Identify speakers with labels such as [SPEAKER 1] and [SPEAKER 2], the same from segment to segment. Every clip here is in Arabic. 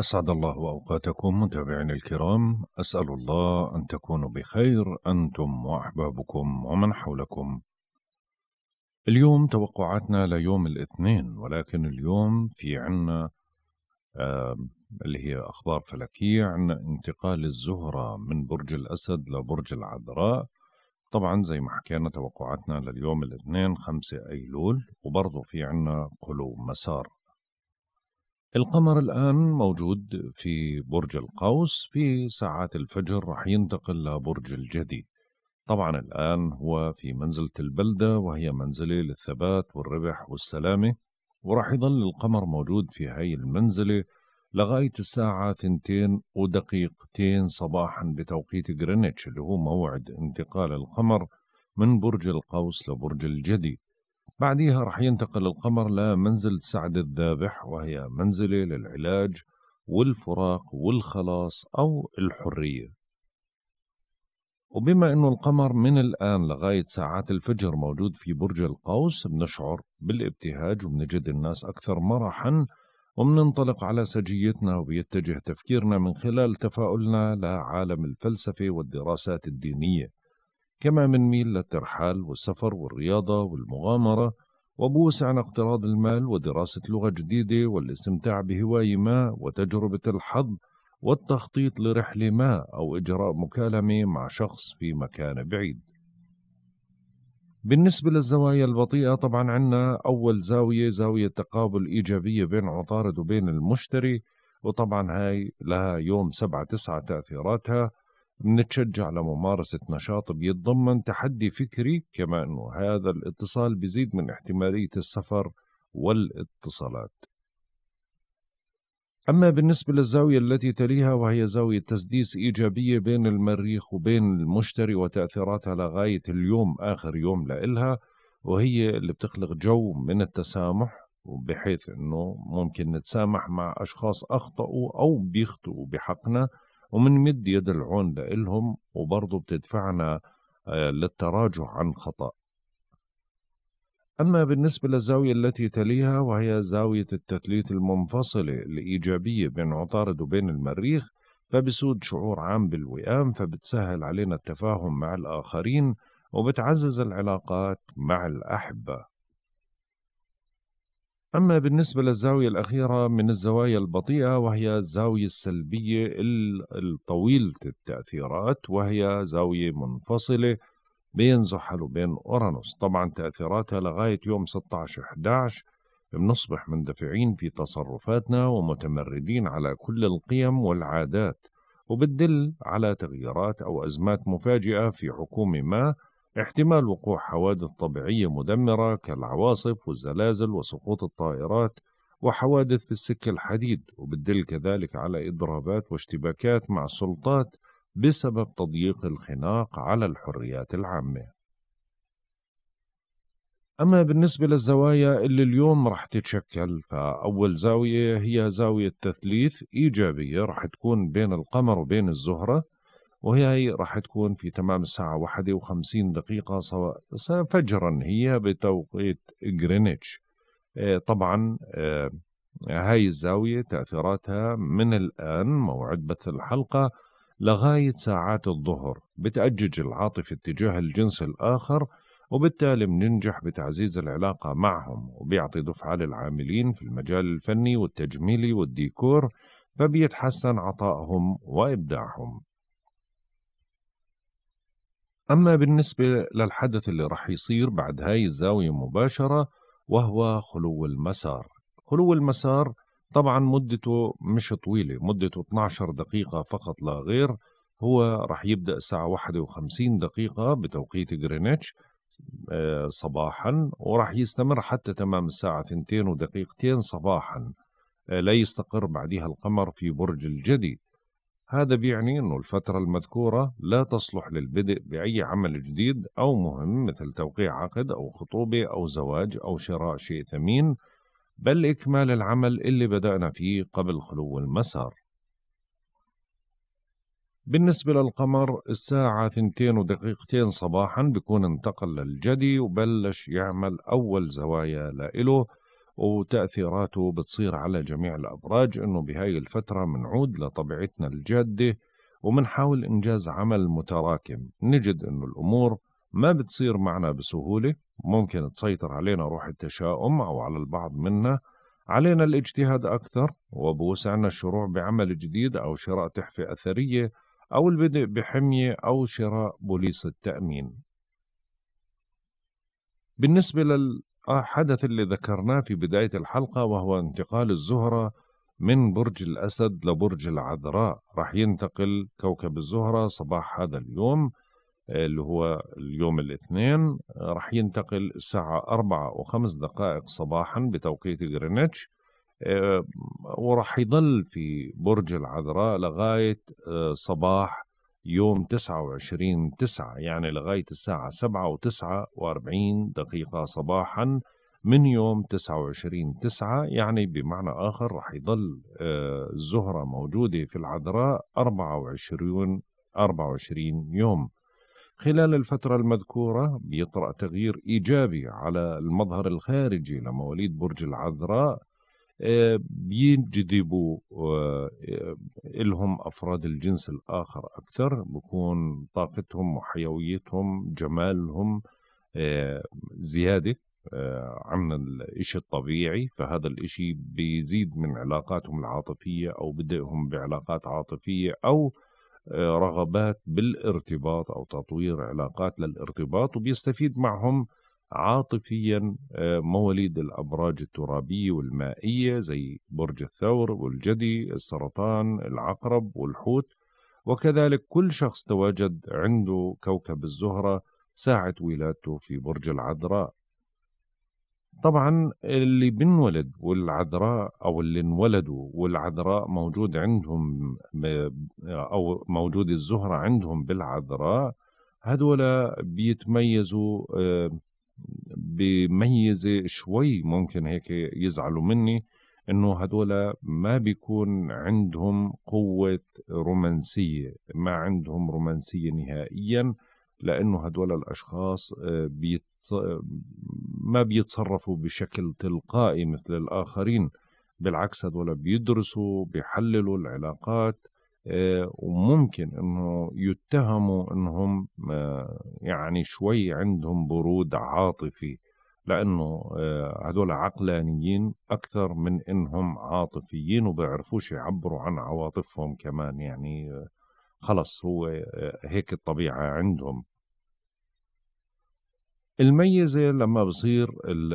[SPEAKER 1] أسعد الله أوقاتكم متابعينا الكرام أسأل الله أن تكونوا بخير أنتم وأحبابكم ومن حولكم اليوم توقعاتنا ليوم الاثنين ولكن اليوم في عنا آه اللي هي أخبار فلكية عن انتقال الزهرة من برج الأسد لبرج العذراء طبعا زي ما حكينا توقعاتنا لليوم الاثنين خمسة أيلول وبرضه في عنا قلوب مسار القمر الآن موجود في برج القوس في ساعات الفجر راح ينتقل لبرج الجدي طبعا الآن هو في منزلة البلدة وهي منزلة للثبات والربح والسلامة وراح يظل القمر موجود في هاي المنزلة لغاية الساعة ثنتين ودقيقتين صباحا بتوقيت جرينتش اللي هو موعد انتقال القمر من برج القوس لبرج الجدي بعديها رح ينتقل القمر لمنزل سعد الذابح وهي منزلة للعلاج والفراق والخلاص أو الحرية وبما أنه القمر من الآن لغاية ساعات الفجر موجود في برج القوس بنشعر بالابتهاج وبنجد الناس أكثر مرحا وبننطلق على سجيتنا وبيتجه تفكيرنا من خلال تفاؤلنا لعالم الفلسفة والدراسات الدينية كما منميل للترحال والسفر والرياضة والمغامرة وبوسع عن اقتراض المال ودراسة لغة جديدة والاستمتاع بهواية ما وتجربة الحظ والتخطيط لرحلة ما أو إجراء مكالمة مع شخص في مكان بعيد بالنسبة للزوايا البطيئة طبعا عندنا أول زاوية زاوية تقابل إيجابية بين عطارد وبين المشتري وطبعا هاي لها يوم سبعة تسعة تأثيراتها نتشجع لممارسة نشاط بيتضمن تحدي فكري كما أنه هذا الاتصال بيزيد من احتمالية السفر والاتصالات أما بالنسبة للزاوية التي تليها وهي زاوية تسديس إيجابية بين المريخ وبين المشتري وتأثيراتها لغاية اليوم آخر يوم لإلها وهي اللي بتخلق جو من التسامح بحيث أنه ممكن نتسامح مع أشخاص أخطأوا أو بيخطئوا بحقنا ومنمد يد العون لإلهم وبرضه بتدفعنا آه، للتراجع عن خطأ أما بالنسبة للزاوية التي تليها وهي زاوية التثليث المنفصلة الإيجابية بين عطارد وبين المريخ فبسود شعور عام بالوئام فبتسهل علينا التفاهم مع الآخرين وبتعزز العلاقات مع الأحبة أما بالنسبة للزاوية الأخيرة من الزوايا البطيئة وهي الزاوية السلبية الطويلة التأثيرات وهي زاوية منفصلة بين زحل وبين أورانوس طبعا تأثيراتها لغاية يوم 16-11 بنصبح مندفعين في تصرفاتنا ومتمردين على كل القيم والعادات وبتدل على تغييرات أو أزمات مفاجئة في حكومة ما احتمال وقوع حوادث طبيعية مدمرة كالعواصف والزلازل وسقوط الطائرات وحوادث في السك الحديد وبتدل كذلك على إضرابات واشتباكات مع السلطات بسبب تضييق الخناق على الحريات العامة أما بالنسبة للزوايا اللي اليوم رح تتشكل فأول زاوية هي زاوية تثليث إيجابية رح تكون بين القمر وبين الزهرة وهي راح تكون في تمام الساعة واحدة وخمسين دقيقة فجرا هي بتوقيت جرينتش آه، طبعا آه، هاي الزاوية تأثيراتها من الآن موعد بث الحلقة لغاية ساعات الظهر بتأجج العاطفة اتجاه الجنس الآخر وبالتالي بننجح بتعزيز العلاقة معهم وبيعطي دفعة للعاملين في المجال الفني والتجميلي والديكور فبيتحسن عطائهم وإبداعهم أما بالنسبة للحدث اللي رح يصير بعد هاي الزاوية مباشرة وهو خلو المسار خلو المسار طبعا مدته مش طويلة مدته 12 دقيقة فقط لا غير هو رح يبدأ الساعة 51 دقيقة بتوقيت غرينتش آه، صباحا ورح يستمر حتى تمام الساعة 2 ودقيقتين صباحا آه، لا يستقر بعدها القمر في برج الجدي هذا بيعني أنه الفترة المذكورة لا تصلح للبدء بأي عمل جديد أو مهم مثل توقيع عقد أو خطوبة أو زواج أو شراء شيء ثمين بل إكمال العمل اللي بدأنا فيه قبل خلو المسار بالنسبة للقمر الساعة ثنتين ودقيقتين صباحا بيكون انتقل للجدي وبلش يعمل أول زوايا لإله وتأثيراته بتصير على جميع الأبراج إنه بهاي الفترة منعود لطبيعتنا الجادة ومنحاول إنجاز عمل متراكم نجد إنه الأمور ما بتصير معنا بسهولة ممكن تسيطر علينا روح التشاؤم أو على البعض منا علينا الاجتهاد أكثر وبوسعنا الشروع بعمل جديد أو شراء تحفة أثرية أو البدء بحمية أو شراء بوليس التأمين بالنسبة لل حدث اللي ذكرناه في بداية الحلقة وهو انتقال الزهرة من برج الأسد لبرج العذراء راح ينتقل كوكب الزهرة صباح هذا اليوم اللي هو اليوم الاثنين راح ينتقل الساعة أربعة وخمس دقائق صباحا بتوقيت غرينتش آه، وراح يظل في برج العذراء لغاية آه، صباح يوم 29 9 يعني لغاية الساعة 7 و 49 دقيقة صباحا من يوم 29 9 يعني بمعنى آخر رح يضل آه، الزهرة موجودة في العذراء 24 24 يوم خلال الفترة المذكورة بيطرأ تغيير إيجابي على المظهر الخارجي لمواليد برج العذراء بينجذبوا آه، لهم أفراد الجنس الآخر أكثر بكون طاقتهم وحيويتهم جمالهم آه، زيادة آه، عن الإشي الطبيعي فهذا الإشي بيزيد من علاقاتهم العاطفية أو بدئهم بعلاقات عاطفية أو رغبات بالارتباط أو تطوير علاقات للارتباط وبيستفيد معهم عاطفيا آه، مواليد الأبراج الترابية والمائية زي برج الثور والجدي السرطان العقرب والحوت وكذلك كل شخص تواجد عنده كوكب الزهرة ساعة ولادته في برج العذراء طبعا اللي بنولد والعذراء او اللي انولدوا والعذراء موجود عندهم او موجود الزهره عندهم بالعذراء هذول بيتميزوا آه، بميزة شوي ممكن هيك يزعلوا مني انه هدول ما بيكون عندهم قوة رومانسية ما عندهم رومانسية نهائيا لانه هدول الاشخاص آه، بيتص... ما بيتصرفوا بشكل تلقائي مثل الاخرين بالعكس هدول بيدرسوا بيحللوا العلاقات آه، وممكن انه يتهموا انهم آه، يعني شوي عندهم برود عاطفي لانه آه، هدول عقلانيين اكثر من انهم عاطفيين وبيعرفوش يعبروا عن عواطفهم كمان يعني خلص هو هيك الطبيعه عندهم الميزة لما بصير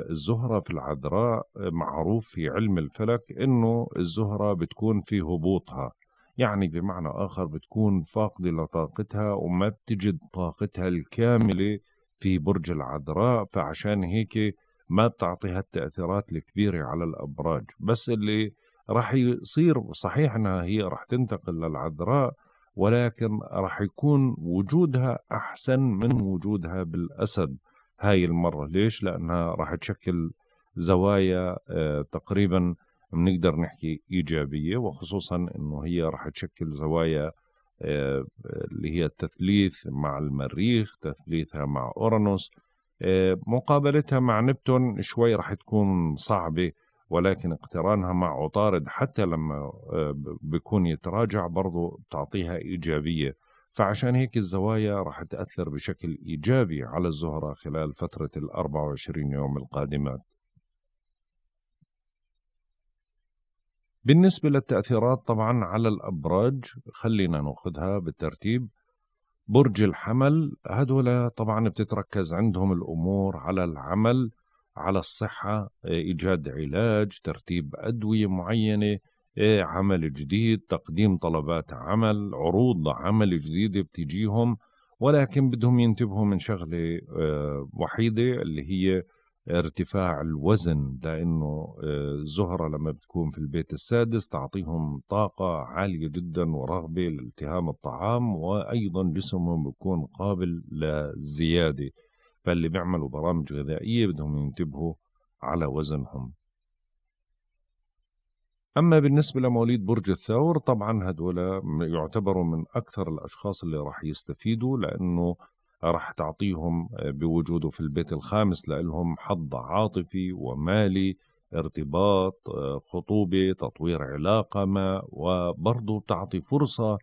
[SPEAKER 1] الزهرة في العذراء معروف في علم الفلك انه الزهرة بتكون في هبوطها يعني بمعنى آخر بتكون فاقدة لطاقتها وما بتجد طاقتها الكاملة في برج العذراء فعشان هيك ما بتعطي هالتأثيرات الكبيرة على الأبراج بس اللي رح يصير صحيح أنها هي رح تنتقل للعذراء ولكن رح يكون وجودها أحسن من وجودها بالأسد هاي المرة ليش؟ لأنها رح تشكل زوايا آه، تقريبا بنقدر نحكي ايجابيه وخصوصا انه هي راح تشكل زوايا آه، اللي هي التثليث مع المريخ تثليثها مع اورانوس آه، مقابلتها مع نبتون شوي راح تكون صعبه ولكن اقترانها مع عطارد حتى لما آه، بيكون يتراجع برضه بتعطيها ايجابيه فعشان هيك الزوايا راح تاثر بشكل ايجابي على الزهره خلال فتره ال 24 يوم القادمات بالنسبة للتأثيرات طبعا على الأبراج خلينا ناخذها بالترتيب برج الحمل هذول طبعا بتتركز عندهم الأمور على العمل على الصحة إيجاد علاج ترتيب أدوية معينة عمل جديد تقديم طلبات عمل عروض عمل جديدة بتجيهم ولكن بدهم ينتبهوا من شغلة آه، وحيدة اللي هي ارتفاع الوزن لأنه الزهرة آه، لما بتكون في البيت السادس تعطيهم طاقة عالية جدا ورغبة لالتهام الطعام وأيضا جسمهم بيكون قابل للزيادة فاللي بيعملوا برامج غذائية بدهم ينتبهوا على وزنهم أما بالنسبة لمواليد برج الثور طبعا هدول يعتبروا من أكثر الأشخاص اللي راح يستفيدوا لأنه راح تعطيهم آه، بوجوده في البيت الخامس لهم حظ عاطفي ومالي ارتباط آه، خطوبة تطوير علاقة ما وبرضه بتعطي فرصة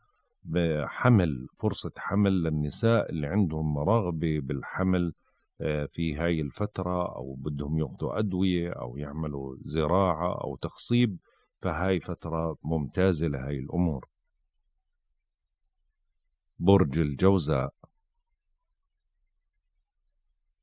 [SPEAKER 1] بحمل فرصة حمل للنساء اللي عندهم رغبة بالحمل آه، في هاي الفترة أو بدهم يأخذوا أدوية أو يعملوا زراعة أو تخصيب فهاي فترة ممتازة لهاي الأمور برج الجوزاء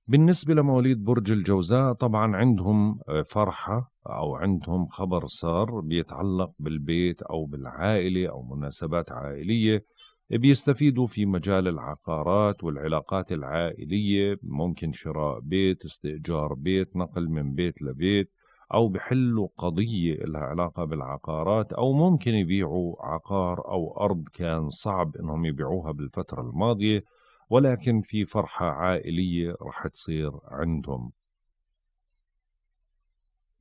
[SPEAKER 1] بالنسبة لمواليد برج الجوزاء طبعا عندهم فرحة أو عندهم خبر صار بيتعلق بالبيت أو بالعائلة أو مناسبات عائلية بيستفيدوا في مجال العقارات والعلاقات العائلية ممكن شراء بيت استئجار بيت نقل من بيت لبيت أو بحلوا قضية لها علاقة بالعقارات أو ممكن يبيعوا عقار أو أرض كان صعب إنهم يبيعوها بالفترة الماضية ولكن في فرحة عائلية رح تصير عندهم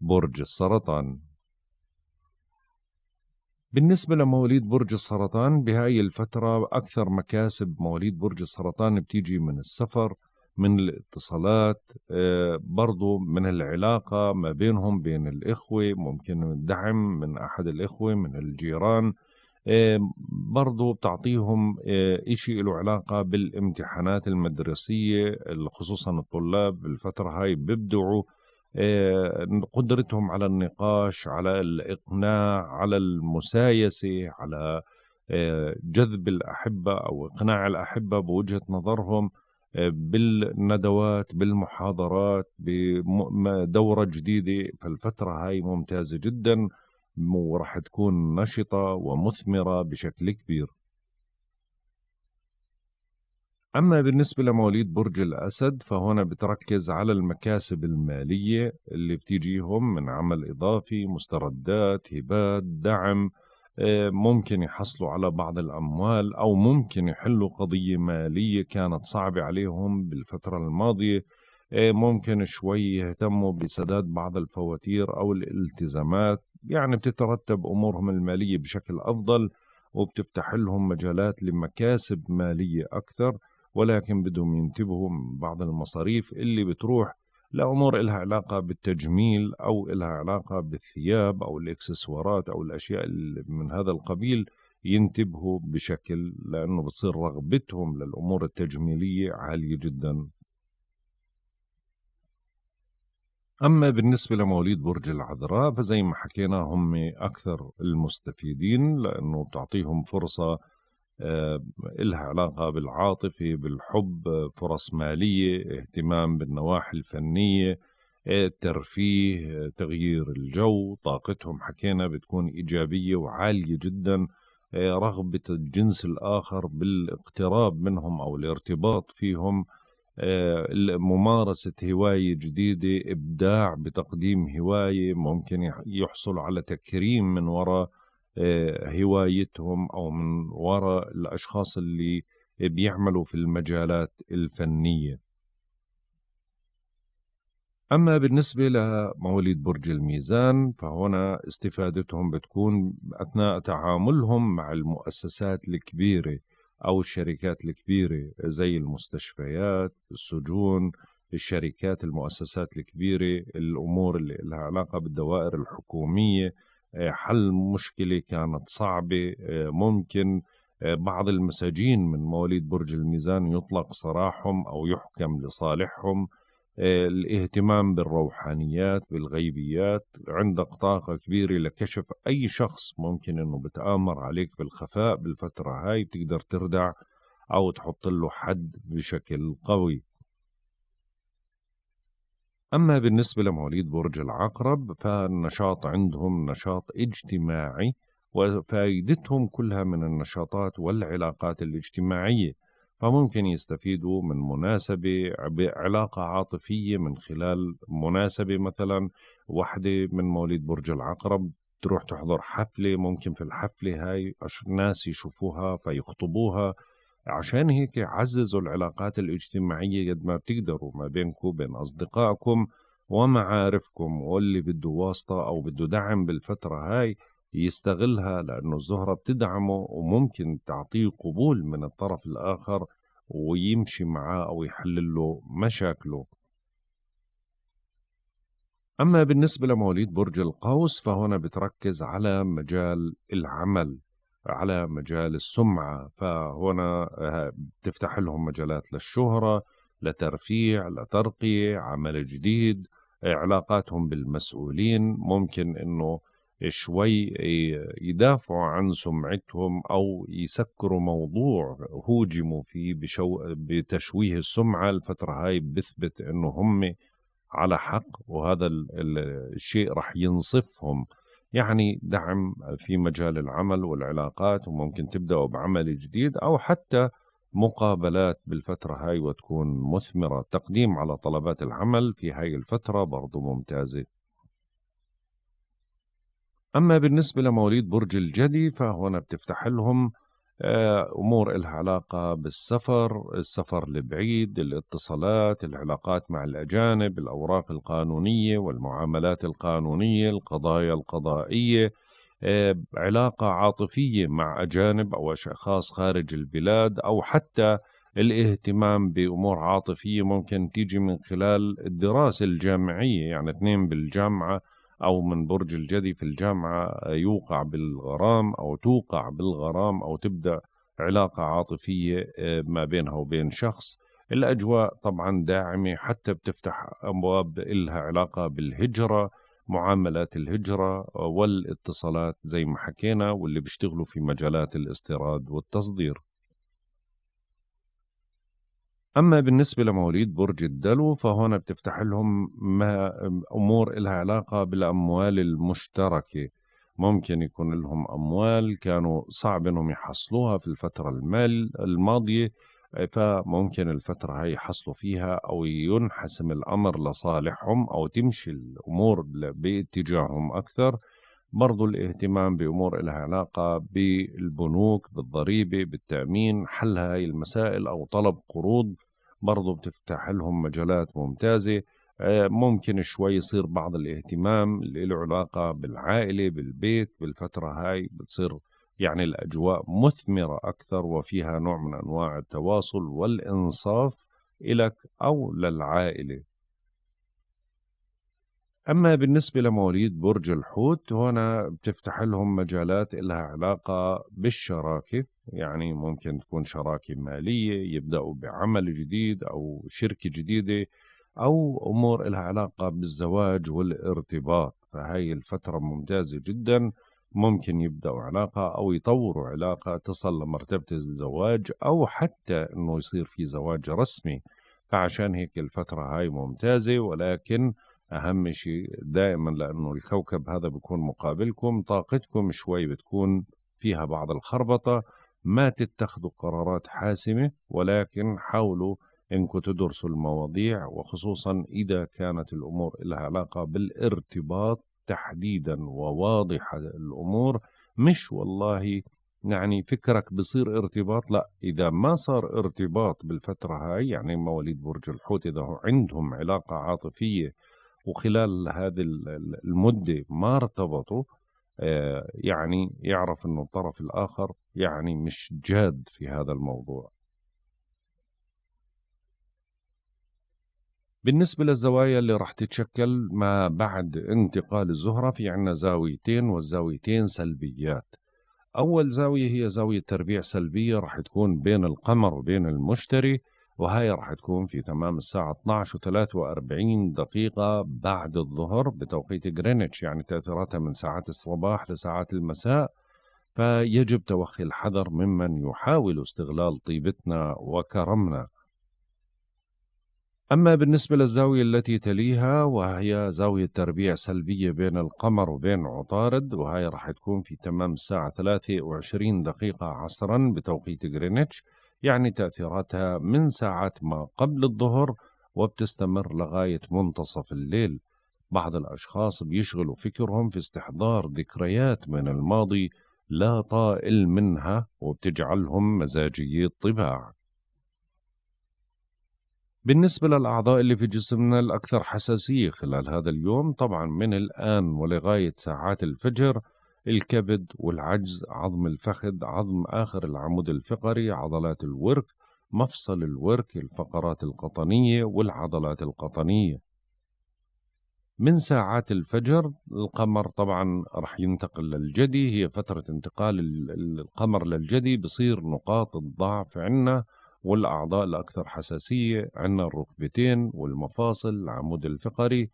[SPEAKER 1] برج السرطان بالنسبة لمواليد برج السرطان بهاي الفترة أكثر مكاسب مواليد برج السرطان بتيجي من السفر من الاتصالات آه، برضو من العلاقة ما بينهم بين الإخوة ممكن الدعم من أحد الإخوة من الجيران آه، برضو بتعطيهم آه، إشي له علاقة بالامتحانات المدرسية خصوصا الطلاب بالفترة هاي بيبدعوا آه، قدرتهم على النقاش على الإقناع على المسايسة على جذب الأحبة أو إقناع الأحبة بوجهة نظرهم بالندوات بالمحاضرات بدورة جديدة فالفترة هاي ممتازة جداً وراح تكون نشطة ومثمرة بشكل كبير أما بالنسبة لمواليد برج الأسد فهنا بتركز على المكاسب المالية اللي بتيجيهم من عمل إضافي مستردات هبات دعم آه، ممكن يحصلوا على بعض الأموال أو ممكن يحلوا قضية مالية كانت صعبة عليهم بالفترة الماضية آه، ممكن شوي يهتموا بسداد بعض الفواتير أو الالتزامات يعني بتترتب امورهم الماليه بشكل افضل وبتفتح لهم مجالات لمكاسب ماليه اكثر ولكن بدهم ينتبهوا من بعض المصاريف اللي بتروح لامور لها علاقه بالتجميل او لها علاقه بالثياب او الاكسسوارات او الاشياء من هذا القبيل ينتبهوا بشكل لانه بتصير رغبتهم للامور التجميليه عاليه جدا أما بالنسبة لمواليد برج العذراء فزي ما حكينا هم أكثر المستفيدين لأنه بتعطيهم فرصة آه، إلها علاقة بالعاطفة بالحب فرص مالية اهتمام بالنواحي الفنية ترفيه تغيير الجو طاقتهم حكينا بتكون إيجابية وعالية جدا آه، رغبة الجنس الآخر بالاقتراب منهم أو الارتباط فيهم آه، ممارسة هواية جديدة إبداع بتقديم هواية ممكن يحصل على تكريم من وراء آه، هوايتهم أو من وراء الأشخاص اللي بيعملوا في المجالات الفنية أما بالنسبة لمواليد برج الميزان فهنا استفادتهم بتكون أثناء تعاملهم مع المؤسسات الكبيرة أو الشركات الكبيرة زي المستشفيات السجون الشركات المؤسسات الكبيرة الأمور اللي لها علاقة بالدوائر الحكومية آه، حل مشكلة كانت صعبة آه، ممكن آه، بعض المساجين من مواليد برج الميزان يطلق سراحهم أو يحكم لصالحهم الاهتمام بالروحانيات بالغيبيات عندك طاقة كبيرة لكشف أي شخص ممكن أنه بتآمر عليك بالخفاء بالفترة هاي بتقدر تردع أو تحط له حد بشكل قوي أما بالنسبة لمواليد برج العقرب فالنشاط عندهم نشاط اجتماعي وفائدتهم كلها من النشاطات والعلاقات الاجتماعية فممكن يستفيدوا من مناسبة بعلاقة عاطفية من خلال مناسبة مثلا وحدة من مواليد برج العقرب تروح تحضر حفلة ممكن في الحفلة هاي ناس يشوفوها فيخطبوها عشان هيك عززوا العلاقات الاجتماعية قد ما بتقدروا ما بينكم وبين أصدقائكم ومعارفكم واللي بده واسطة أو بده دعم بالفترة هاي يستغلها لأنه الزهرة بتدعمه وممكن تعطيه قبول من الطرف الآخر ويمشي معاه أو يحلل له مشاكله أما بالنسبة لمواليد برج القوس فهنا بتركز على مجال العمل على مجال السمعة فهنا آه، بتفتح لهم مجالات للشهرة لترفيع لترقية عمل جديد علاقاتهم بالمسؤولين ممكن أنه شوي يدافعوا عن سمعتهم او يسكروا موضوع هوجموا فيه بشو بتشويه السمعه الفتره هاي بثبت انه هم على حق وهذا الشيء رح ينصفهم يعني دعم في مجال العمل والعلاقات وممكن تبداوا بعمل جديد او حتى مقابلات بالفترة هاي وتكون مثمرة تقديم على طلبات العمل في هاي الفترة برضو ممتازة أما بالنسبة لمواليد برج الجدي فهنا بتفتح لهم آه، أمور إلها علاقة بالسفر السفر البعيد الاتصالات العلاقات مع الأجانب الأوراق القانونية والمعاملات القانونية القضايا القضائية آه، علاقة عاطفية مع أجانب أو أشخاص خارج البلاد أو حتى الاهتمام بأمور عاطفية ممكن تيجي من خلال الدراسة الجامعية يعني اثنين بالجامعة أو من برج الجدي في الجامعة يوقع بالغرام أو توقع بالغرام أو تبدأ علاقة عاطفية آه، ما بينها وبين شخص الأجواء طبعا داعمة حتى بتفتح أبواب إلها علاقة بالهجرة معاملات الهجرة آه، والاتصالات زي ما حكينا واللي بيشتغلوا في مجالات الاستيراد والتصدير أما بالنسبة لمواليد برج الدلو فهون بتفتح لهم ما أمور إلها علاقة بالأموال المشتركة ممكن يكون لهم أموال كانوا صعب أنهم يحصلوها في الفترة المال الماضية فممكن الفترة هاي يحصلوا فيها أو ينحسم الأمر لصالحهم أو تمشي الأمور باتجاههم أكثر برضو الاهتمام بأمور لها علاقة بالبنوك بالضريبة بالتأمين حل هاي المسائل أو طلب قروض برضو بتفتح لهم مجالات ممتازة آه، ممكن شوي يصير بعض الاهتمام اللي له علاقة بالعائلة بالبيت بالفترة هاي بتصير يعني الأجواء مثمرة أكثر وفيها نوع من أنواع التواصل والإنصاف إلك أو للعائلة أما بالنسبة لمواليد برج الحوت هنا بتفتح لهم مجالات لها علاقة بالشراكة يعني ممكن تكون شراكة مالية يبدأوا بعمل جديد أو شركة جديدة أو أمور لها علاقة بالزواج والارتباط فهي الفترة ممتازة جدا ممكن يبدأوا علاقة أو يطوروا علاقة تصل لمرتبة الزواج أو حتى أنه يصير في زواج رسمي فعشان هيك الفترة هاي ممتازة ولكن أهم شيء دائما لأنه الكوكب هذا بيكون مقابلكم طاقتكم شوي بتكون فيها بعض الخربطة ما تتخذوا قرارات حاسمة ولكن حاولوا انكم تدرسوا المواضيع وخصوصا إذا كانت الأمور لها علاقة بالارتباط تحديدا وواضحة الأمور مش والله يعني فكرك بصير ارتباط لا إذا ما صار ارتباط بالفترة هاي يعني مواليد برج الحوت إذا عندهم علاقة عاطفية وخلال هذه المده ما ارتبطوا آه، يعني يعرف انه الطرف الاخر يعني مش جاد في هذا الموضوع. بالنسبة للزوايا اللي راح تتشكل ما بعد انتقال الزهرة في عنا زاويتين والزاويتين سلبيات أول زاوية هي زاوية تربيع سلبية راح تكون بين القمر وبين المشتري وهاي راح تكون في تمام الساعة 12 و43 دقيقة بعد الظهر بتوقيت غرينتش يعني تأثيراتها من ساعات الصباح لساعات المساء فيجب توخي الحذر ممن يحاول استغلال طيبتنا وكرمنا أما بالنسبة للزاوية التي تليها وهي زاوية تربيع سلبية بين القمر وبين عطارد وهي راح تكون في تمام الساعة 23 دقيقة عصرا بتوقيت غرينتش يعني تأثيراتها من ساعة ما قبل الظهر وبتستمر لغاية منتصف الليل بعض الأشخاص بيشغلوا فكرهم في استحضار ذكريات من الماضي لا طائل منها وبتجعلهم مزاجي الطباع بالنسبة للأعضاء اللي في جسمنا الأكثر حساسية خلال هذا اليوم طبعا من الآن ولغاية ساعات الفجر الكبد والعجز عظم الفخذ عظم آخر العمود الفقري عضلات الورك مفصل الورك الفقرات القطنية والعضلات القطنية من ساعات الفجر القمر طبعا راح ينتقل للجدي هي فترة انتقال القمر للجدي بصير نقاط الضعف عنا والأعضاء الأكثر حساسية عنا الركبتين والمفاصل العمود الفقري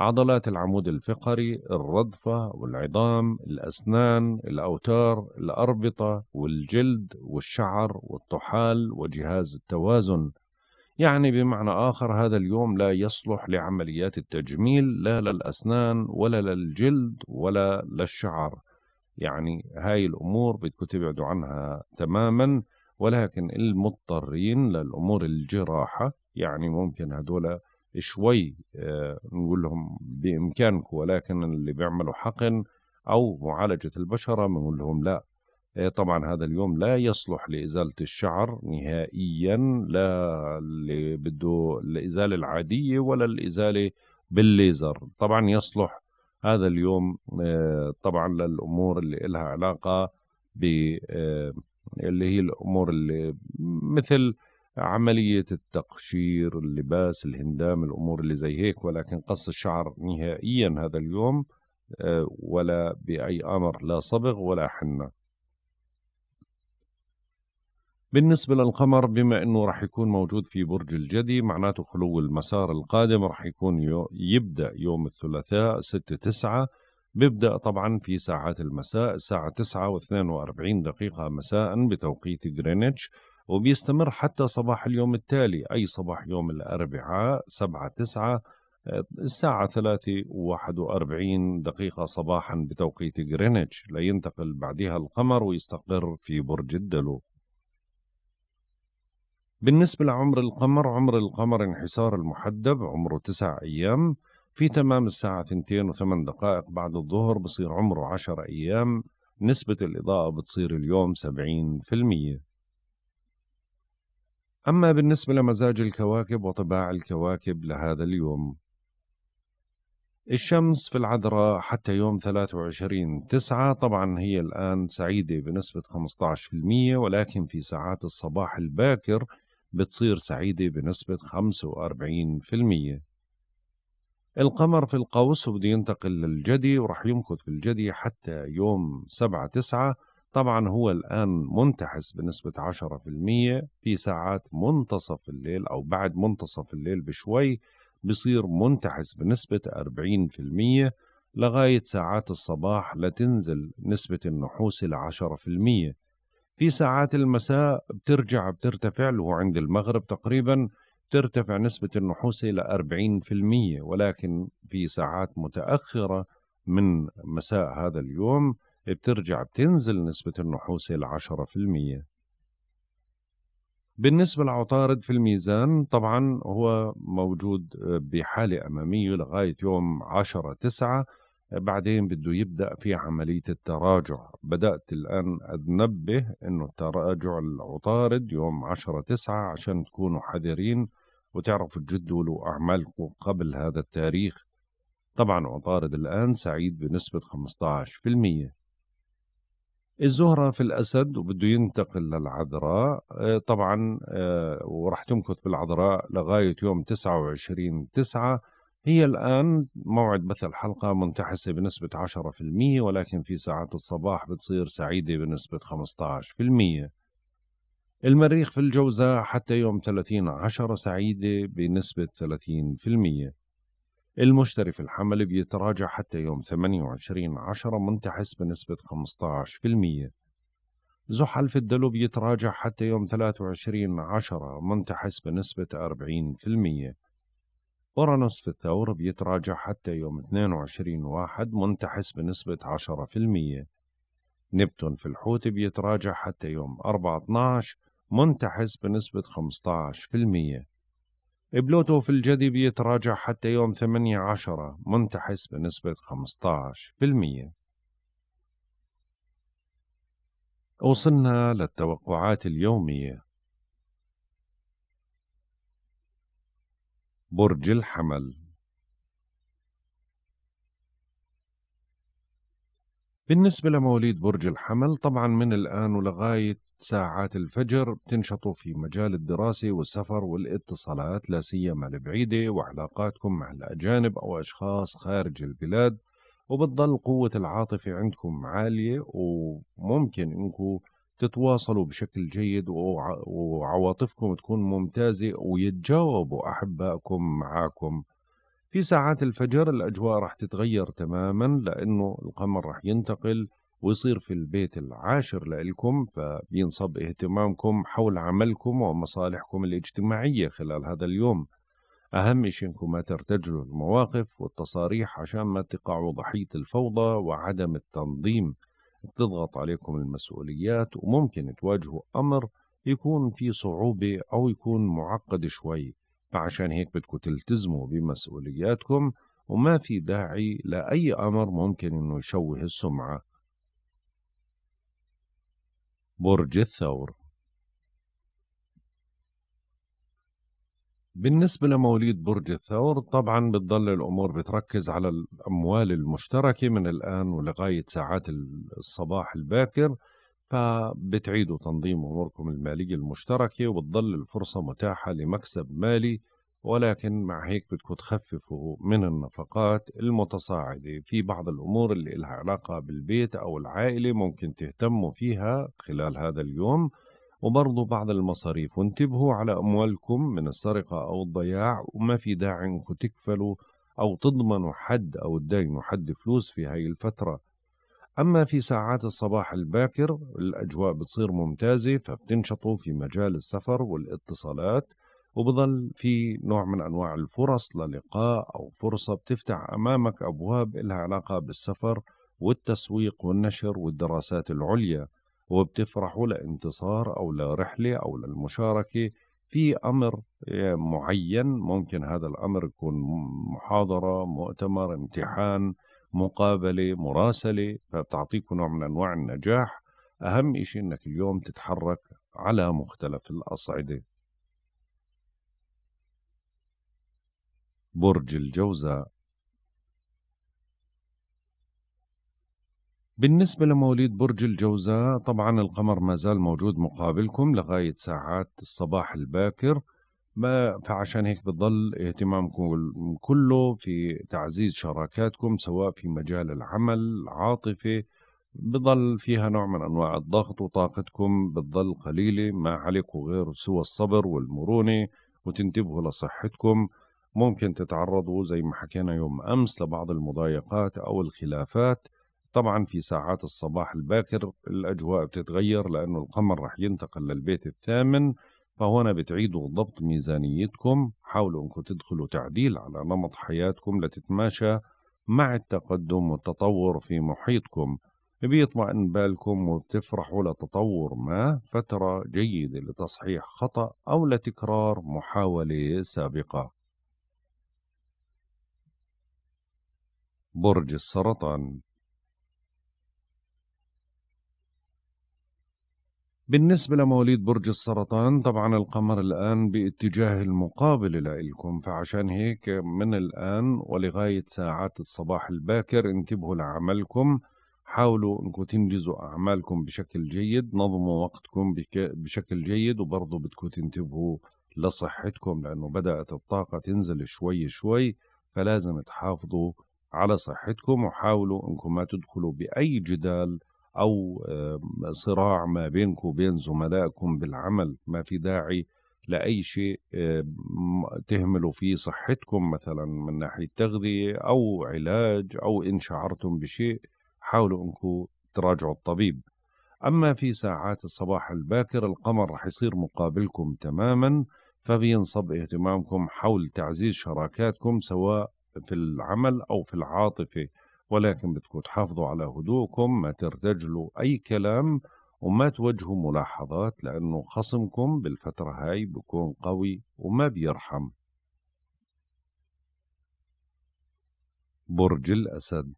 [SPEAKER 1] عضلات العمود الفقري الرضفة والعظام الأسنان الأوتار الأربطة والجلد والشعر والطحال وجهاز التوازن يعني بمعنى آخر هذا اليوم لا يصلح لعمليات التجميل لا للأسنان ولا للجلد ولا للشعر يعني هاي الأمور بدكم تبعدوا عنها تماما ولكن المضطرين للأمور الجراحة يعني ممكن هدول شوي آه، نقول لهم بامكانكم ولكن اللي بيعملوا حقن او معالجه البشره بنقول لهم لا آه، طبعا هذا اليوم لا يصلح لازاله الشعر نهائيا لا اللي بده الازاله العاديه ولا الازاله بالليزر طبعا يصلح هذا اليوم آه، طبعا للامور اللي لها علاقه ب اللي هي الامور اللي مثل عملية التقشير اللباس الهندام الأمور اللي زي هيك ولكن قص الشعر نهائيا هذا اليوم آه، ولا بأي أمر لا صبغ ولا حنة بالنسبة للقمر بما أنه رح يكون موجود في برج الجدي معناته خلو المسار القادم رح يكون يبدأ يوم الثلاثاء 6 9 بيبدأ طبعا في ساعات المساء الساعة تسعة واثنين واربعين دقيقة مساء بتوقيت غرينتش وبيستمر حتى صباح اليوم التالي أي صباح يوم الأربعاء 7 9 آه، الساعة 3 و41 دقيقة صباحا بتوقيت غرينتش لينتقل بعدها القمر ويستقر في برج الدلو بالنسبة لعمر القمر عمر القمر انحسار المحدب عمره تسع أيام في تمام الساعة ثنتين وثمان دقائق بعد الظهر بصير عمره 10 أيام نسبة الإضاءة بتصير اليوم 70% أما بالنسبة لمزاج الكواكب وطباع الكواكب لهذا اليوم الشمس في العذراء حتى يوم 23 تسعة طبعا هي الآن سعيدة بنسبة 15% ولكن في ساعات الصباح الباكر بتصير سعيدة بنسبة 45% القمر في القوس وبده ينتقل للجدي ورح يمكث في الجدي حتى يوم 7 9 طبعا هو الآن منتحس بنسبة 10% في ساعات منتصف الليل أو بعد منتصف الليل بشوي بصير منتحس بنسبة 40% لغاية ساعات الصباح لتنزل نسبة النحوس إلى 10% في ساعات المساء بترجع بترتفع له عند المغرب تقريبا ترتفع نسبة النحوس إلى 40% ولكن في ساعات متأخرة من مساء هذا اليوم بترجع بتنزل نسبة النحوسة في 10% بالنسبة لعطارد في الميزان طبعا هو موجود بحالة أمامية لغاية يوم 10 تسعة بعدين بده يبدأ في عملية التراجع بدأت الآن أنبه أنه تراجع العطارد يوم 10 تسعة عشان تكونوا حذرين وتعرفوا تجدولوا أعمالكم قبل هذا التاريخ طبعا عطارد الآن سعيد بنسبة 15% الزهرة في الأسد وبده ينتقل للعذراء آه، طبعا آه، وراح تمكث بالعذراء لغاية يوم 29 9 هي الآن موعد بث الحلقة منتحسة بنسبة 10% ولكن في ساعات الصباح بتصير سعيدة بنسبة 15% المريخ في الجوزاء حتى يوم 30 عشرة سعيدة بنسبة 30% المشتري في الحمل بيتراجع حتى يوم 28 عشرة منتحس بنسبة 15% زحل في الدلو بيتراجع حتى يوم 23 عشرة منتحس بنسبة 40% أورانوس في الثور بيتراجع حتى يوم 22 واحد منتحس بنسبة 10% نبتون في الحوت بيتراجع حتى يوم 4 12 منتحس بنسبة 15% بلوتو في الجاذبية تراجع حتى يوم 8 عشرة منتحس بنسبة 15% وصلنا للتوقعات اليومية برج الحمل بالنسبة لمواليد برج الحمل طبعا من الآن ولغاية ساعات الفجر بتنشطوا في مجال الدراسة والسفر والاتصالات لا سيما البعيدة وعلاقاتكم مع الأجانب أو أشخاص خارج البلاد وبتضل قوة العاطفة عندكم عالية وممكن انكم تتواصلوا بشكل جيد وعواطفكم تكون ممتازة ويتجاوبوا أحبائكم معاكم في ساعات الفجر الأجواء راح تتغير تماما لأنه القمر راح ينتقل ويصير في البيت العاشر لإلكم فبينصب اهتمامكم حول عملكم ومصالحكم الاجتماعية خلال هذا اليوم أهم شيء إنكم ما ترتجلوا المواقف والتصاريح عشان ما تقعوا ضحية الفوضى وعدم التنظيم بتضغط عليكم المسؤوليات وممكن تواجهوا أمر يكون فيه صعوبة أو يكون معقد شوي فعشان هيك بدكم تلتزموا بمسؤولياتكم وما في داعي لأي أمر ممكن إنه يشوه السمعة برج الثور بالنسبة لمواليد برج الثور طبعا بتضل الأمور بتركز على الأموال المشتركة من الآن ولغاية ساعات الصباح الباكر فبتعيدوا تنظيم أموركم المالية المشتركة وبتضل الفرصة متاحة لمكسب مالي ولكن مع هيك بدكم تخففوا من النفقات المتصاعدة في بعض الأمور اللي لها علاقة بالبيت أو العائلة ممكن تهتموا فيها خلال هذا اليوم وبرضو بعض المصاريف وانتبهوا على أموالكم من السرقة أو الضياع وما في داعي أنكم تكفلوا أو تضمنوا حد أو تداينوا حد فلوس في هاي الفترة أما في ساعات الصباح الباكر الأجواء بتصير ممتازة فبتنشطوا في مجال السفر والاتصالات وبضل في نوع من أنواع الفرص للقاء أو فرصة بتفتح أمامك أبواب لها علاقة بالسفر والتسويق والنشر والدراسات العليا وبتفرحوا لانتصار أو لرحلة أو للمشاركة في أمر آه، معين ممكن هذا الأمر يكون محاضرة مؤتمر امتحان مقابلة مراسلة فبتعطيكم نوع من أنواع النجاح أهم شيء أنك اليوم تتحرك على مختلف الأصعدة برج الجوزاء بالنسبة لمواليد برج الجوزاء طبعا القمر ما زال موجود مقابلكم لغاية ساعات الصباح الباكر ما فعشان هيك بتضل اهتمامكم كله في تعزيز شراكاتكم سواء في مجال العمل العاطفة بضل فيها نوع من أنواع الضغط وطاقتكم بتضل قليلة ما عليكم غير سوى الصبر والمرونة وتنتبهوا لصحتكم ممكن تتعرضوا زي ما حكينا يوم أمس لبعض المضايقات أو الخلافات طبعا في ساعات الصباح الباكر الأجواء بتتغير لأنه القمر رح ينتقل للبيت الثامن فهنا بتعيدوا ضبط ميزانيتكم حاولوا انكم تدخلوا تعديل على نمط حياتكم لتتماشى مع التقدم والتطور في محيطكم بيطمئن بالكم وبتفرحوا لتطور ما فترة جيدة لتصحيح خطأ أو لتكرار محاولة سابقة برج السرطان بالنسبة لمواليد برج السرطان طبعا القمر الآن باتجاه المقابل لإلكم فعشان هيك من الآن ولغاية ساعات الصباح الباكر انتبهوا لعملكم حاولوا انكم تنجزوا اعمالكم بشكل جيد نظموا وقتكم بشكل جيد وبرضه بدكم تنتبهوا لصحتكم لانه بدات الطاقه تنزل شوي شوي فلازم تحافظوا على صحتكم وحاولوا انكم ما تدخلوا باي جدال أو آمم، صراع ما بينكم وبين زملائكم بالعمل ما في داعي لأي شيء آمم، تهملوا فيه صحتكم مثلا من ناحية تغذية أو علاج أو إن شعرتم بشيء حاولوا أنكم تراجعوا الطبيب أما في ساعات الصباح الباكر القمر رح يصير مقابلكم تماما فبينصب اهتمامكم حول تعزيز شراكاتكم سواء في العمل أو في العاطفة ولكن بدكم تحافظوا على هدوءكم ما ترتجلوا أي كلام وما توجهوا ملاحظات لأنه خصمكم بالفترة هاي بكون قوي وما بيرحم برج الأسد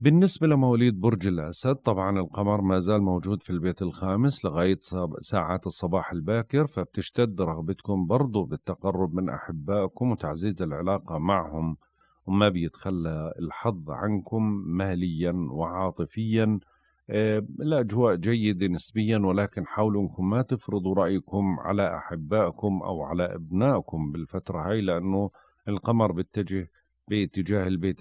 [SPEAKER 1] بالنسبة لمواليد برج الأسد طبعا القمر ما زال موجود في البيت الخامس لغاية ساعات الصباح الباكر فبتشتد رغبتكم برضو بالتقرب من أحبائكم وتعزيز العلاقة معهم وما بيتخلى الحظ عنكم ماليا وعاطفيا الأجواء آه، جيدة نسبيا ولكن حاولوا أنكم ما تفرضوا رأيكم على أحبائكم أو على أبنائكم بالفترة هاي لأنه القمر بيتجه باتجاه البيت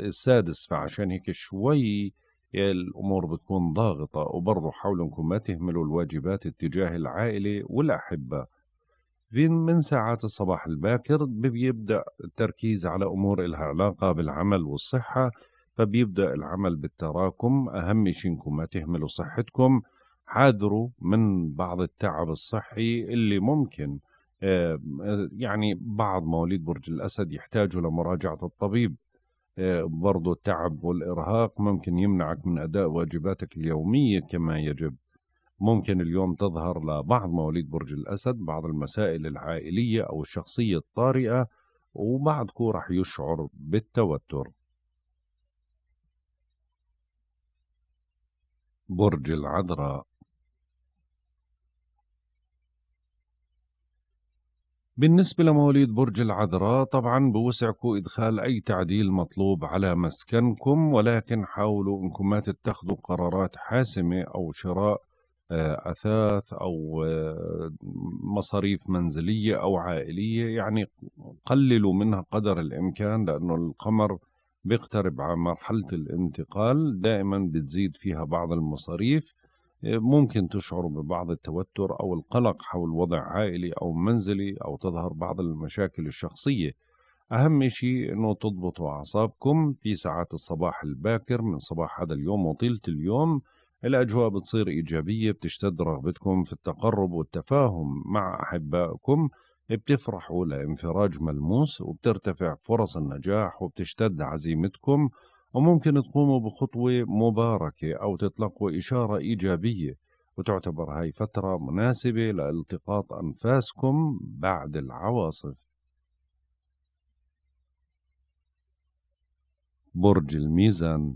[SPEAKER 1] السادس فعشان هيك شوي الأمور بتكون ضاغطة وبرضه حاولوا أنكم ما تهملوا الواجبات اتجاه العائلة والأحبة من ساعات الصباح الباكر بيبدأ التركيز على أمور إلها علاقة بالعمل والصحة فبيبدأ العمل بالتراكم أهم شيء أنكم ما تهملوا صحتكم حاذروا من بعض التعب الصحي اللي ممكن آه، يعني بعض مواليد برج الأسد يحتاجوا لمراجعة الطبيب آه، برضو التعب والإرهاق ممكن يمنعك من أداء واجباتك اليومية كما يجب ممكن اليوم تظهر لبعض مواليد برج الأسد بعض المسائل العائلية أو الشخصية الطارئة وبعضكم رح يشعر بالتوتر برج العذراء بالنسبة لمواليد برج العذراء طبعا بوسعكم إدخال أي تعديل مطلوب على مسكنكم ولكن حاولوا أنكم ما تتخذوا قرارات حاسمة أو شراء آه، أثاث أو آه، مصاريف منزلية أو عائلية يعني قللوا منها قدر الإمكان لأنه القمر بيقترب على مرحلة الانتقال دائما بتزيد فيها بعض المصاريف ممكن تشعر ببعض التوتر أو القلق حول وضع عائلي أو منزلي أو تظهر بعض المشاكل الشخصية أهم شيء أنه تضبطوا أعصابكم في ساعات الصباح الباكر من صباح هذا اليوم وطيلة اليوم الأجواء بتصير إيجابية بتشتد رغبتكم في التقرب والتفاهم مع أحبائكم بتفرحوا لانفراج ملموس وبترتفع فرص النجاح وبتشتد عزيمتكم وممكن تقوموا بخطوة مباركة أو تطلقوا إشارة إيجابية وتعتبر هاي فترة مناسبة لالتقاط أنفاسكم بعد العواصف برج الميزان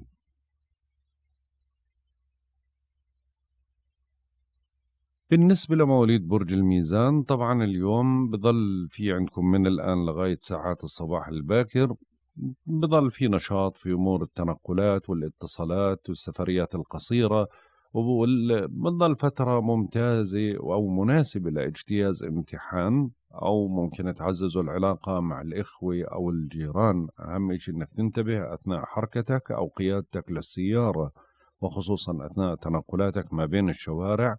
[SPEAKER 1] بالنسبة لمواليد برج الميزان طبعا اليوم بضل في عندكم من الآن لغاية ساعات الصباح الباكر بضل في نشاط في امور التنقلات والاتصالات والسفريات القصيره وبضل فترة ممتازة أو مناسبة لاجتياز امتحان أو ممكن تعززوا العلاقة مع الإخوة أو الجيران أهم شيء أنك تنتبه أثناء حركتك أو قيادتك للسيارة وخصوصا أثناء تنقلاتك ما بين الشوارع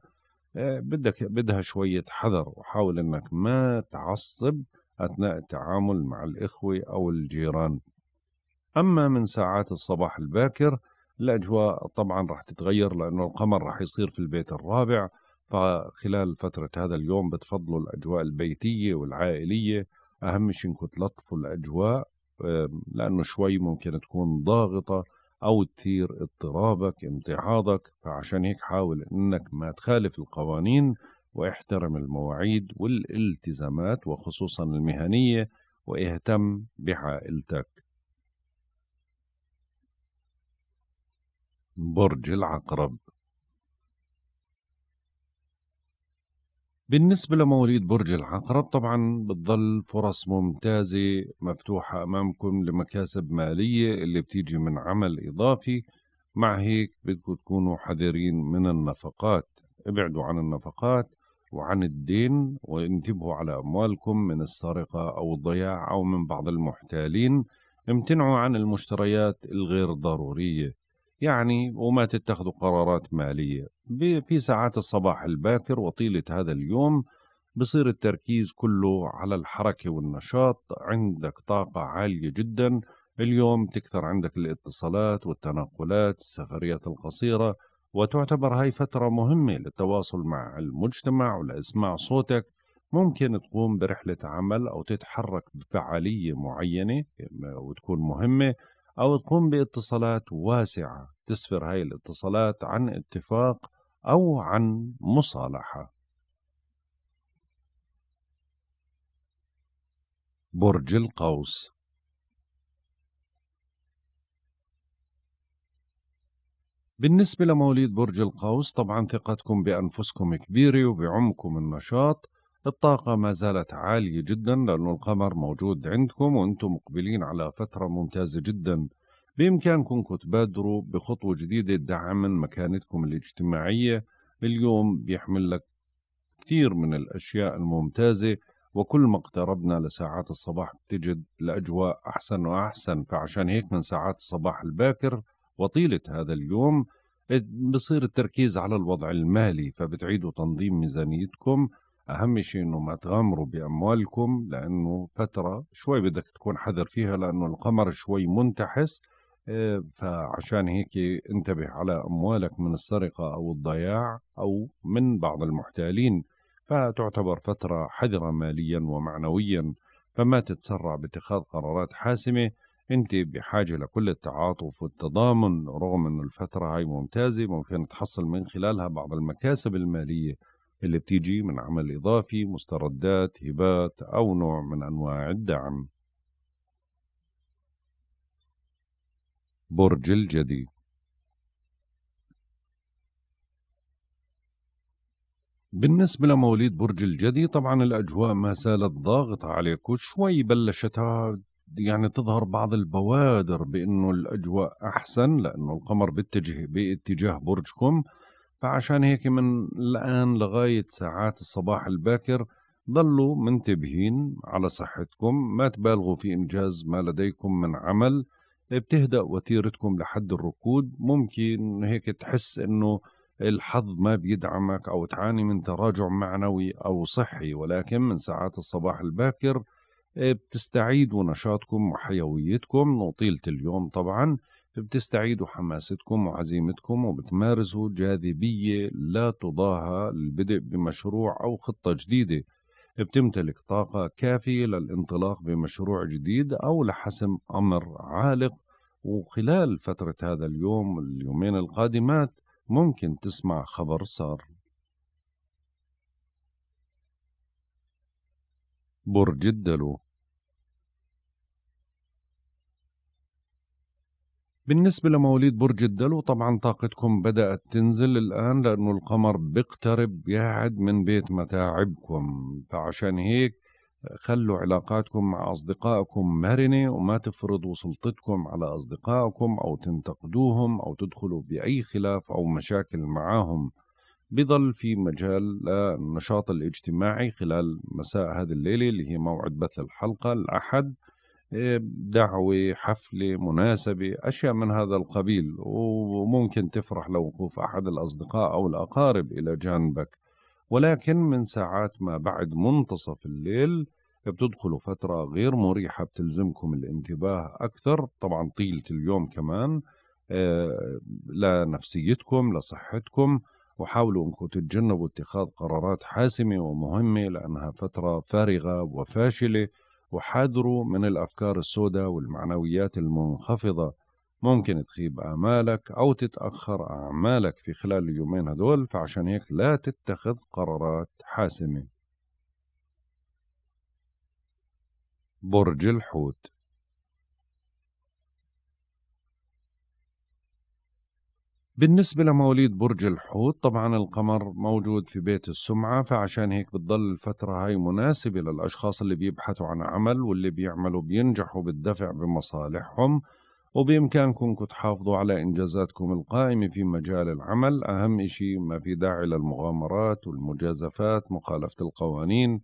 [SPEAKER 1] آه، بدك بدها شوية حذر وحاول أنك ما تعصب أثناء التعامل مع الإخوة أو الجيران أما من ساعات الصباح الباكر الأجواء طبعا رح تتغير لأنه القمر رح يصير في البيت الرابع فخلال فترة هذا اليوم بتفضلوا الأجواء البيتية والعائلية أهم شيء انكم تلطفوا الأجواء لأنه شوي ممكن تكون ضاغطة أو تثير اضطرابك امتعاضك فعشان هيك حاول أنك ما تخالف القوانين ويحترم المواعيد والالتزامات وخصوصا المهنية ويهتم بعائلتك برج العقرب بالنسبة لمواليد برج العقرب طبعا بتظل فرص ممتازة مفتوحة أمامكم لمكاسب مالية اللي بتيجي من عمل إضافي مع هيك بدكم تكونوا حذرين من النفقات ابعدوا عن النفقات وعن الدين وانتبهوا على أموالكم من السرقة أو الضياع أو من بعض المحتالين امتنعوا عن المشتريات الغير ضرورية يعني وما تتخذوا قرارات مالية في ساعات الصباح الباكر وطيلة هذا اليوم بصير التركيز كله على الحركة والنشاط عندك طاقة عالية جدا اليوم تكثر عندك الاتصالات والتنقلات السفريات القصيرة وتعتبر هاي فترة مهمة للتواصل مع المجتمع ولإسماع صوتك ممكن تقوم برحلة عمل أو تتحرك بفعالية معينة وتكون مهمة أو تقوم باتصالات واسعة تسفر هاي الاتصالات عن اتفاق أو عن مصالحة برج القوس بالنسبة لمواليد برج القوس طبعا ثقتكم بأنفسكم كبيرة وبعمكم النشاط الطاقة ما زالت عالية جدا لأنه القمر موجود عندكم وأنتم مقبلين على فترة ممتازة جدا بإمكانكم تبادروا بخطوة جديدة تدعم مكانتكم الاجتماعية اليوم بيحمل لك كثير من الأشياء الممتازة وكل ما اقتربنا لساعات الصباح بتجد الأجواء أحسن وأحسن فعشان هيك من ساعات الصباح الباكر وطيلة هذا اليوم بصير التركيز على الوضع المالي فبتعيدوا تنظيم ميزانيتكم أهم شيء إنه ما تغامروا بأموالكم لأنه فترة شوي بدك تكون حذر فيها لأنه القمر شوي منتحس إيه، فعشان هيك انتبه على أموالك من السرقة أو الضياع أو من بعض المحتالين فتعتبر فترة حذرة ماليا ومعنويا فما تتسرع باتخاذ قرارات حاسمة انت بحاجه لكل التعاطف والتضامن رغم انه الفتره هاي ممتازه ممكن تحصل من خلالها بعض المكاسب الماليه اللي بتيجي من عمل اضافي مستردات هبات او نوع من انواع الدعم برج الجدي بالنسبة لمواليد برج الجدي طبعا الأجواء ما زالت ضاغطة عليك وشوي بلشت يعني تظهر بعض البوادر بانه الاجواء احسن لانه القمر بيتجه باتجاه برجكم فعشان هيك من الان لغايه ساعات الصباح الباكر ضلوا منتبهين على صحتكم ما تبالغوا في انجاز ما لديكم من عمل بتهدأ وتيرتكم لحد الركود ممكن هيك تحس انه الحظ ما بيدعمك او تعاني من تراجع معنوي او صحي ولكن من ساعات الصباح الباكر بتستعيدوا نشاطكم وحيويتكم وطيلة اليوم طبعا بتستعيدوا حماستكم وعزيمتكم وبتمارسوا جاذبية لا تضاهى للبدء بمشروع أو خطة جديدة بتمتلك طاقة كافية للانطلاق بمشروع جديد أو لحسم أمر عالق وخلال فترة هذا اليوم اليومين القادمات ممكن تسمع خبر صار برج الدلو بالنسبة لمواليد برج الدلو طبعا طاقتكم بدأت تنزل الآن لأنه القمر بيقترب يعد من بيت متاعبكم فعشان هيك خلوا علاقاتكم مع أصدقائكم مرنة وما تفرضوا سلطتكم على أصدقائكم أو تنتقدوهم أو تدخلوا بأي خلاف أو مشاكل معاهم بضل في مجال النشاط الاجتماعي خلال مساء هذه الليلة اللي هي موعد بث الحلقة الأحد إيه، دعوة حفلة مناسبة أشياء من هذا القبيل وممكن تفرح لو وقوف أحد الأصدقاء أو الأقارب إلى جانبك ولكن من ساعات ما بعد منتصف الليل بتدخلوا فترة غير مريحة بتلزمكم الانتباه أكثر طبعا طيلة اليوم كمان إيه، لنفسيتكم لصحتكم وحاولوا أنكم تتجنبوا اتخاذ قرارات حاسمة ومهمة لأنها فترة فارغة وفاشلة وحذروا من الأفكار السوداء والمعنويات المنخفضة ممكن تخيب آمالك أو تتأخر أعمالك في خلال اليومين هدول فعشان هيك لا تتخذ قرارات حاسمة برج الحوت بالنسبة لمواليد برج الحوت طبعا القمر موجود في بيت السمعة فعشان هيك بتضل الفترة هاي مناسبة للأشخاص اللي بيبحثوا عن عمل واللي بيعملوا بينجحوا بالدفع بمصالحهم وبإمكانكم تحافظوا على إنجازاتكم القائمة في مجال العمل أهم إشي ما في داعي للمغامرات والمجازفات مخالفة القوانين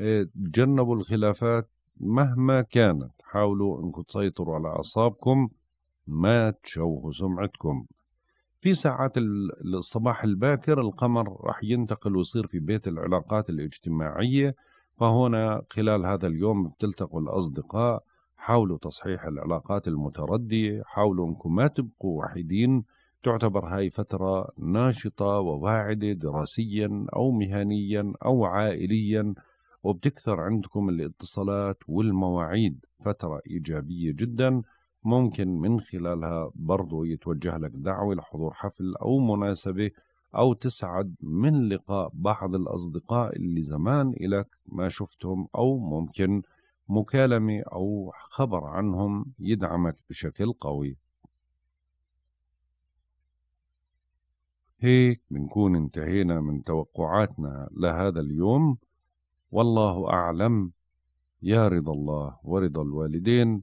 [SPEAKER 1] إيه، تجنبوا الخلافات مهما كانت حاولوا أنكم تسيطروا على أعصابكم ما تشوهوا سمعتكم في ساعات الصباح الباكر القمر راح ينتقل ويصير في بيت العلاقات الاجتماعية فهنا خلال هذا اليوم بتلتقوا الأصدقاء حاولوا تصحيح العلاقات المتردية حاولوا أنكم ما تبقوا وحيدين تعتبر هاي فترة ناشطة وواعدة دراسيا أو مهنيا أو عائليا وبتكثر عندكم الاتصالات والمواعيد فترة إيجابية جدا ممكن من خلالها برضو يتوجه لك دعوة لحضور حفل أو مناسبة أو تسعد من لقاء بعض الأصدقاء اللي زمان إلك ما شفتهم أو ممكن مكالمة أو خبر عنهم يدعمك بشكل قوي هيك بنكون انتهينا من توقعاتنا لهذا اليوم والله أعلم يا رضا الله ورضا الوالدين